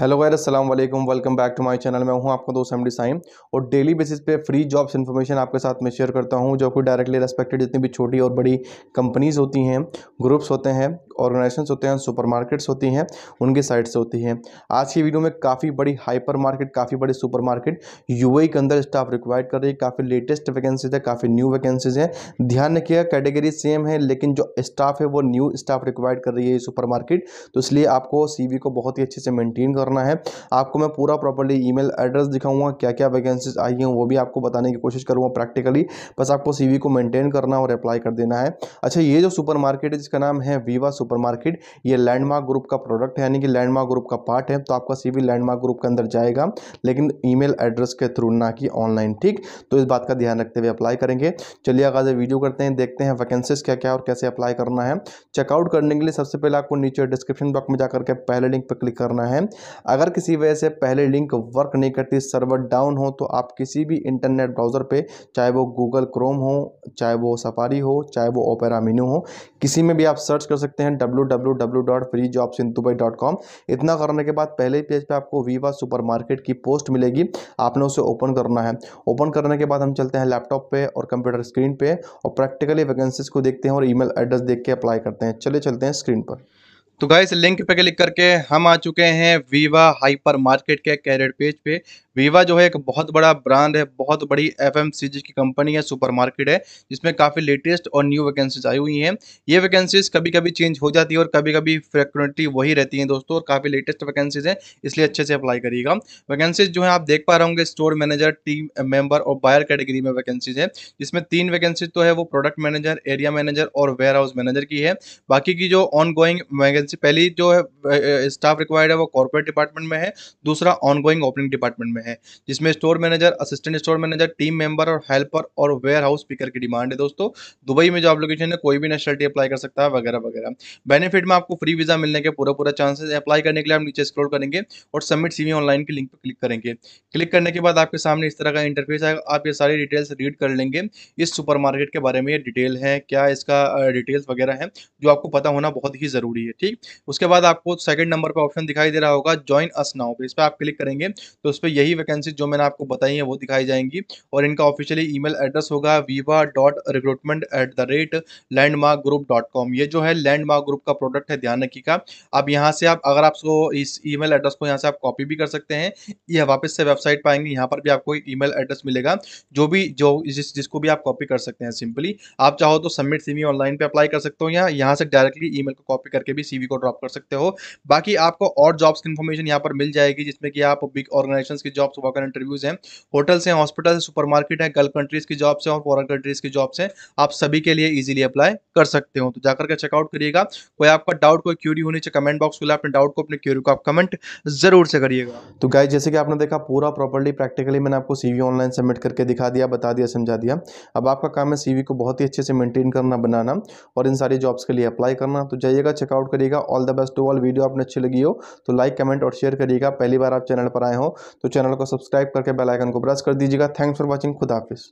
hello गैर असलम welcome back to my channel मैं हूं आपका दोस्त एमडी साइम और डेली बेसिस पे फ्री जॉब्स इन्फॉर्मेशन आपके साथ में शेयर करता हूं जो कि डायरेक्टली रेस्पेक्टेड जितनी भी छोटी और बड़ी कंपनीज़ होती हैं ग्रुप्स होते हैं ऑर्गेनाइजेशन होते हैं सुपरमार्केट्स होती हैं उनकी साइड से होती हैं आज की वीडियो में काफ़ी बड़ी हाइपर मार्केट काफ़ी बड़ी सुपर मार्केट यूएई के अंदर स्टाफ रिक्वायर्ड कर रही है काफ़ी लेटेस्ट वैकेंसीज है काफ़ी न्यू वैकेंसीज हैं ध्यान रखिएगा कैटेगरी सेम है लेकिन जो स्टाफ है वो न्यू स्टाफ रिक्वायर्ड कर रही है सुपर मार्केट तो इसलिए आपको सी को बहुत ही अच्छे से मेनटेन करना है आपको मैं पूरा प्रॉपरली ई एड्रेस दिखाऊंगा क्या क्या वैकेंसीज आई हैं वो भी आपको बताने की कोशिश करूँगा प्रैक्टिकली बस आपको सी को मेनटेन करना और अप्लाई कर देना है अच्छा ये जो सुपर मार्केट है जिसका नाम है वीवा सुपर सुपरमार्केट ये लैंडमार्क ग्रुप का प्रोडक्ट है यानी कि लैंडमार्क ग्रुप का पार्ट है तो आपका सीवी लैंडमार्क ग्रुप के अंदर जाएगा लेकिन ईमेल एड्रेस के थ्रू ना कि ऑनलाइन ठीक तो इस बात का ध्यान रखते हुए अप्लाई करेंगे चलिए आगाज वीडियो करते हैं देखते हैं वैकेंसीज क्या क्या और कैसे अप्लाई करना है चेकआउट करने के लिए सबसे पहले आपको नीचे डिस्क्रिप्शन बॉक्स में जाकर के पहले लिंक पर क्लिक करना है अगर किसी वजह से पहले लिंक वर्क नहीं करती सर्वर डाउन हो तो आप किसी भी इंटरनेट ब्राउज़र पर चाहे वो गूगल क्रोम हो चाहे वो सफारी हो चाहे वो ओपेरा मीनू हो किसी में भी आप सर्च कर सकते हैं W W W dot free jobs in Dubai dot com इतना करने के बाद पहले पेज पर आपको वीवा सुपर मार्केट की पोस्ट मिलेगी आपने उसे ओपन करना है ओपन करने के बाद हम चलते हैं लैपटॉप पे और कंप्यूटर स्क्रीन पे और प्रैक्टिकली वैकेंसीज को देखते हैं और ईमेल एड्रेस देख के अप्लाई करते हैं चले चलते हैं स्क्रीन पर तो गाइस लिंक पे क्लिक करके हम आ चुके हैं वीवा हाइपर मार्केट के कैरेट पेज पे वीवा जो है एक बहुत बड़ा ब्रांड है बहुत बड़ी एफ की कंपनी है सुपर मार्केट है जिसमें काफ़ी लेटेस्ट और न्यू वैकेंसीज आई हुई हैं ये वैकेंसीज कभी कभी चेंज हो जाती है और कभी कभी फ्रिक्वेंटली वही रहती हैं दोस्तों और काफ़ी लेटेस्ट वैकेंसीज हैं इसलिए अच्छे से अप्लाई करिएगा वैकेंसीज जो है आप देख पा रहे होंगे स्टोर मैनेजर टीम मेम्बर और बायर कैटेगरी में वैकेंसीज है जिसमें तीन वैकेंसीज तो है वो प्रोडक्ट मैनेजर एरिया मैनेजर और वेयर हाउस मैनेजर की है बाकी की जो ऑन गोइंग वैकेंसी पहली जो है स्टाफ रिक्वायर्ड है वो कॉर्पोरेट डिपार्टमेंट में है दूसरा ऑनगोइंग ओपनिंग डिपार्टमेंट में है जिसमें store manager assistant store manager team member और हेल्पर और वेयर हाउस स्पीकर की डिमांड है दोस्तों दुबई में जॉब लोकेशन है कोई भी नेशनलिटी अप्लाई कर सकता है वगैरह वगैरह बेनिफिट में आपको फ्री वीजा मिलने के पूरा पूरा चांसेस अप्लाई करने के लिए आप नीचे स्क्रोल करेंगे और सबमिट सीवी ऑनलाइन के लिंक पर क्लिक करेंगे क्लिक करने के बाद आपके सामने इस तरह का इंटरफेस आएगा आप ये सारी डिटेल्स रीड कर लेंगे इस सुपरमार्केट के बारे में ये डिटेल है क्या इसका डिटेल्स वगैरह है जो आपको पता होना बहुत ही ज़रूरी है ठीक उसके बाद आपको सेकंड नंबर पर ऑप्शन दिखाई दे रहा होगा ज्वाइन अस नाउ पे इस पर आप क्लिक करेंगे तो उस पर यही वैकेंसी जो मैंने आपको बताई है वो दिखाई जाएंगी और इनका ऑफिशियली ईमेल एड्रेस होगा Viva dot recruitment at the rate Landmark group dot com ये जो है लैंडमार्क ग्रुप का प्रोडक्ट है ध्यान रखिएगा अब यहाँ से आप अगर आपको इस ई एड्रेस को यहाँ से आप कॉपी भी कर सकते हैं या वापस से वेबसाइट पर आएंगे यहाँ पर भी आपको ई ईमेल एड्रेस मिलेगा जो भी जो जिस जिसको भी आप कॉपी कर सकते हैं सिंपली आप चाहो तो सबमिट सीवी ऑनलाइन पे अप्लाई कर सकते हो या यहाँ से डायरेक्टली ईमेल को कॉपी करके भी सीवी को ड्रॉप कर सकते हो बाकी आपको और जॉब्स की इन्फॉर्मेशन यहाँ पर मिल जाएगी जिसमें कि आप बिग ऑर्गेनाइजेशन की जॉब्स वर्कर इंटरव्यूज हैं होटल्स हैं हॉस्पिटल है सुपर मार्केट है गल्फ कंट्रीज की जॉब्स हैं और फॉरन कंट्रीज की जॉब्स हैं आप सभी के लिए ईजिली अप्लाई कर सकते हो तो जाकर के चेकआउट करिएगा कोई आपका डाउट कोई क्यूरी होनी चाहिए कमेंट बॉक्स खुला अपने डाउट को अपने क्यूरी को आप कमेंट जरूर से करिएगा तो गाय जैसे कि आपने देखा पूरा प्रॉपर्ली प्रैक्टिकली मैंने आपको सीवी ऑनलाइन सबमिट करके दिखा दिया बता दिया समझा दिया अब आपका काम है सीवी को बहुत ही अच्छे से मेंटेन करना बनाना और इन सारी जॉब्स के लिए अप्लाई करना तो जाइएगा चेकआउट करिएगा रखिएगा all the best to all video आपने अच्छी लगी हो तो लाइक कमेंट और शेयर करिएगा पहली बार आप चैनल पर आए हो तो चैनल को सब्सक्राइब करके बेलाइकन को प्रेस कर दीजिएगा थैंक्स फॉर वॉचिंग खुदाफिस